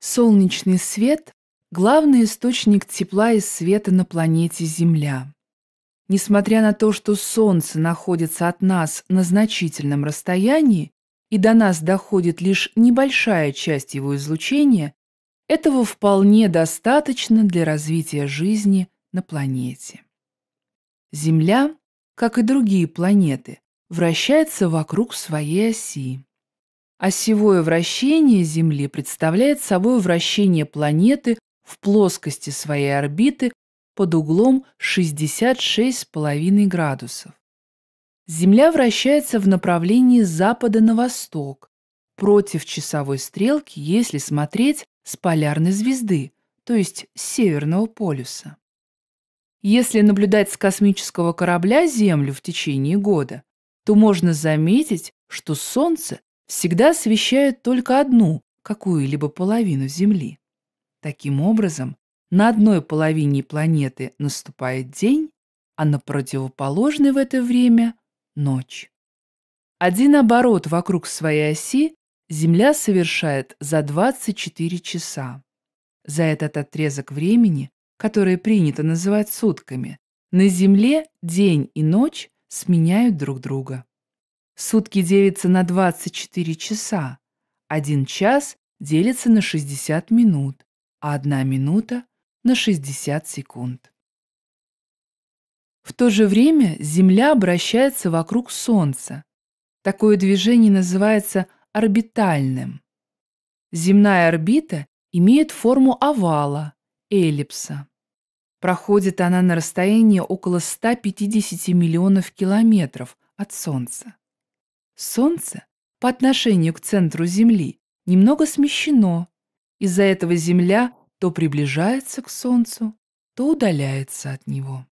Солнечный свет – главный источник тепла и света на планете Земля. Несмотря на то, что Солнце находится от нас на значительном расстоянии и до нас доходит лишь небольшая часть его излучения, этого вполне достаточно для развития жизни на планете. Земля, как и другие планеты, вращается вокруг своей оси. Осевое а вращение Земли представляет собой вращение планеты в плоскости своей орбиты под углом 66,5 градусов. Земля вращается в направлении с запада на восток, против часовой стрелки, если смотреть с полярной звезды, то есть с северного полюса. Если наблюдать с космического корабля Землю в течение года, то можно заметить, что Солнце всегда освещают только одну, какую-либо половину Земли. Таким образом, на одной половине планеты наступает день, а на противоположной в это время – ночь. Один оборот вокруг своей оси Земля совершает за 24 часа. За этот отрезок времени, который принято называть сутками, на Земле день и ночь сменяют друг друга. Сутки делятся на 24 часа. Один час делится на 60 минут, а одна минута – на 60 секунд. В то же время Земля обращается вокруг Солнца. Такое движение называется орбитальным. Земная орбита имеет форму овала, эллипса. Проходит она на расстоянии около 150 миллионов километров от Солнца. Солнце по отношению к центру Земли немного смещено. Из-за этого Земля то приближается к Солнцу, то удаляется от него.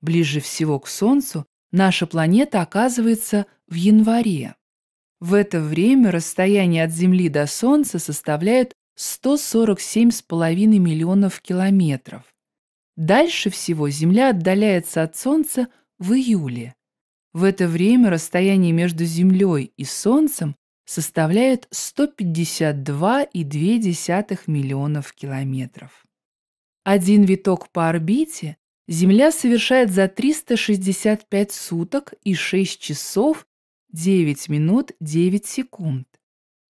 Ближе всего к Солнцу наша планета оказывается в январе. В это время расстояние от Земли до Солнца составляет 147,5 миллионов километров. Дальше всего Земля отдаляется от Солнца в июле в это время расстояние между Землей и Солнцем составляет 152,2 миллионов километров. Один виток по орбите Земля совершает за 365 суток и 6 часов 9 минут 9 секунд.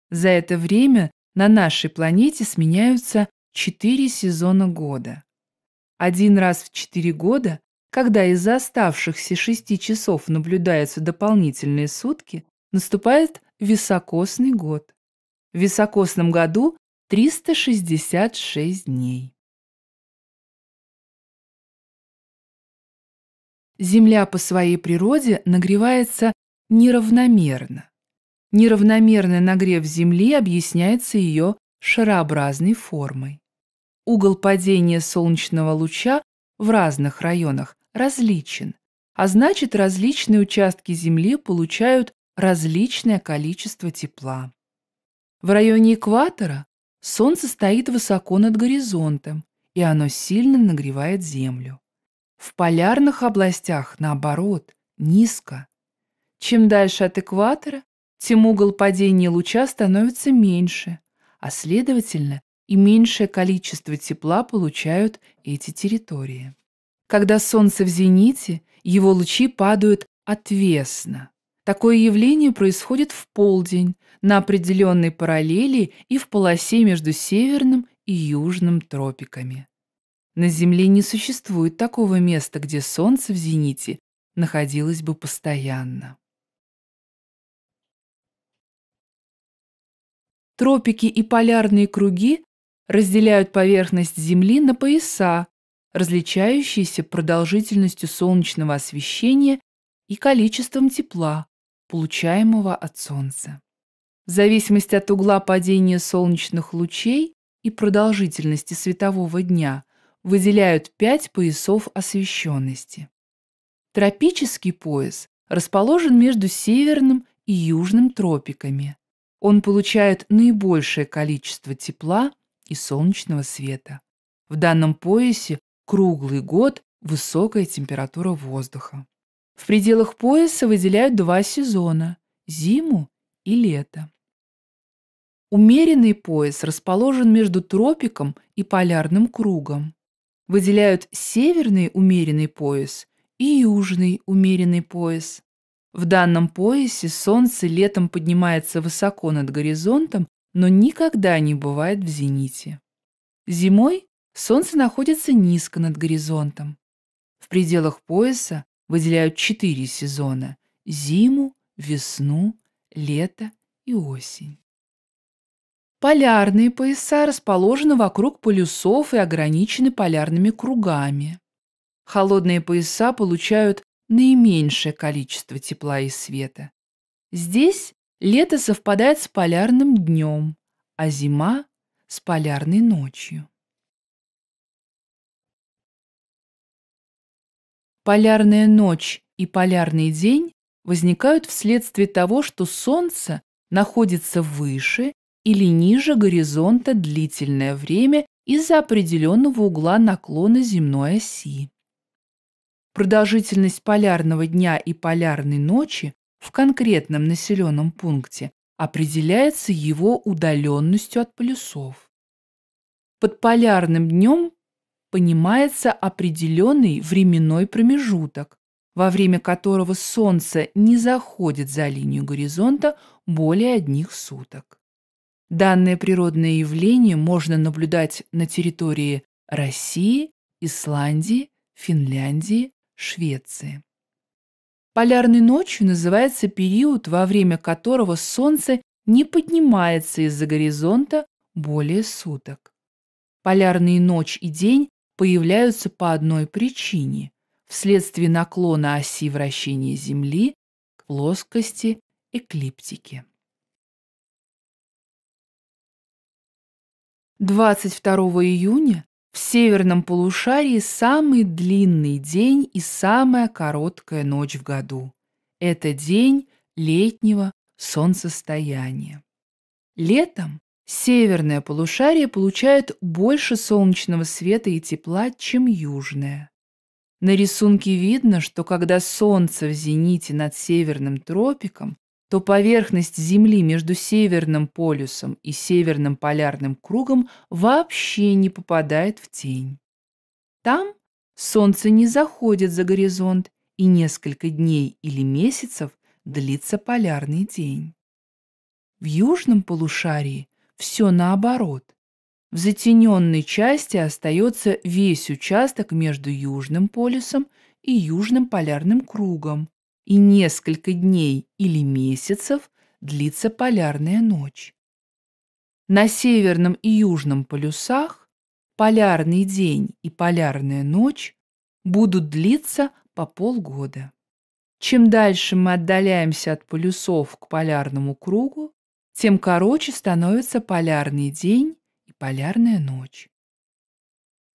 За это время на нашей планете сменяются 4 сезона года. Один раз в 4 года когда из-за оставшихся шести часов наблюдаются дополнительные сутки, наступает високосный год. В високосном году 366 дней. Земля по своей природе нагревается неравномерно. Неравномерный нагрев Земли объясняется ее шарообразной формой. Угол падения солнечного луча в разных районах различен, а значит различные участки Земли получают различное количество тепла. В районе экватора Солнце стоит высоко над горизонтом, и оно сильно нагревает Землю. В полярных областях, наоборот, низко. Чем дальше от экватора, тем угол падения луча становится меньше, а следовательно и меньшее количество тепла получают эти территории. Когда солнце в зените, его лучи падают отвесно. Такое явление происходит в полдень, на определенной параллели и в полосе между северным и южным тропиками. На Земле не существует такого места, где солнце в зените находилось бы постоянно. Тропики и полярные круги разделяют поверхность Земли на пояса, различающиеся продолжительностью солнечного освещения и количеством тепла, получаемого от Солнца. В зависимости от угла падения солнечных лучей и продолжительности светового дня выделяют пять поясов освещенности. Тропический пояс расположен между северным и южным тропиками. Он получает наибольшее количество тепла и солнечного света. В данном поясе круглый год высокая температура воздуха. В пределах пояса выделяют два сезона – зиму и лето. Умеренный пояс расположен между тропиком и полярным кругом. Выделяют северный умеренный пояс и южный умеренный пояс. В данном поясе солнце летом поднимается высоко над горизонтом, но никогда не бывает в зените. Зимой Солнце находится низко над горизонтом. В пределах пояса выделяют четыре сезона – зиму, весну, лето и осень. Полярные пояса расположены вокруг полюсов и ограничены полярными кругами. Холодные пояса получают наименьшее количество тепла и света. Здесь лето совпадает с полярным днем, а зима – с полярной ночью. Полярная ночь и полярный день возникают вследствие того, что Солнце находится выше или ниже горизонта длительное время из-за определенного угла наклона земной оси. Продолжительность полярного дня и полярной ночи в конкретном населенном пункте определяется его удаленностью от полюсов. Под полярным днем понимается определенный временной промежуток, во время которого Солнце не заходит за линию горизонта более одних суток. Данное природное явление можно наблюдать на территории России, Исландии, Финляндии, Швеции. Полярной ночью называется период, во время которого Солнце не поднимается из-за горизонта более суток. Полярные ночь и день появляются по одной причине – вследствие наклона оси вращения Земли к плоскости эклиптики. 22 июня в северном полушарии самый длинный день и самая короткая ночь в году. Это день летнего солнцестояния. Летом Северное полушарие получает больше солнечного света и тепла, чем южное. На рисунке видно, что когда солнце в зените над северным тропиком, то поверхность Земли между северным полюсом и северным полярным кругом вообще не попадает в тень. Там солнце не заходит за горизонт, и несколько дней или месяцев длится полярный день. В южном полушарии все наоборот. В затененной части остается весь участок между Южным полюсом и Южным полярным кругом, и несколько дней или месяцев длится полярная ночь. На северном и южном полюсах полярный день и полярная ночь будут длиться по полгода. Чем дальше мы отдаляемся от полюсов к полярному кругу, тем короче становится полярный день и полярная ночь.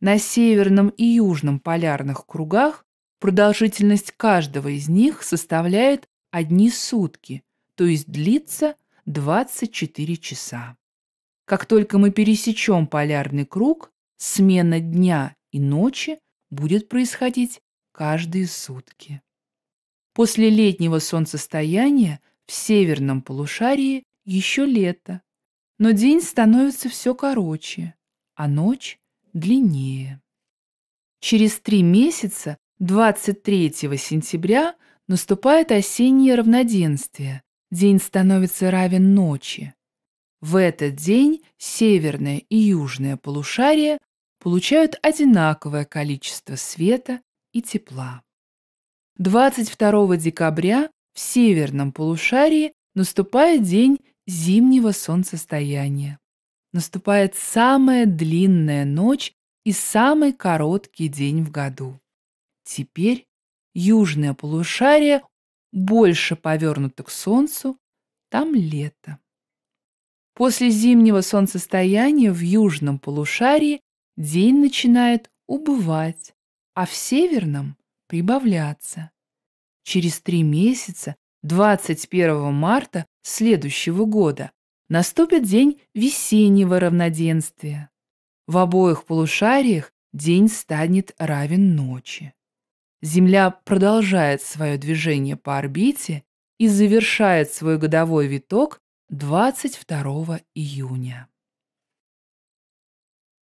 На северном и южном полярных кругах продолжительность каждого из них составляет одни сутки, то есть длится 24 часа. Как только мы пересечем полярный круг, смена дня и ночи будет происходить каждые сутки. После летнего солнцестояния в северном полушарии еще лето, но день становится все короче, а ночь длиннее. Через три месяца, 23 сентября, наступает осеннее равноденствие. День становится равен ночи. В этот день северное и южное полушария получают одинаковое количество света и тепла. 22 декабря в северном полушарии наступает день зимнего солнцестояния. Наступает самая длинная ночь и самый короткий день в году. Теперь южное полушарие больше повернуто к солнцу, там лето. После зимнего солнцестояния в южном полушарии день начинает убывать, а в северном – прибавляться. Через три месяца, 21 марта, следующего года наступит день весеннего равноденствия. В обоих полушариях день станет равен ночи. Земля продолжает свое движение по орбите и завершает свой годовой виток 22 июня.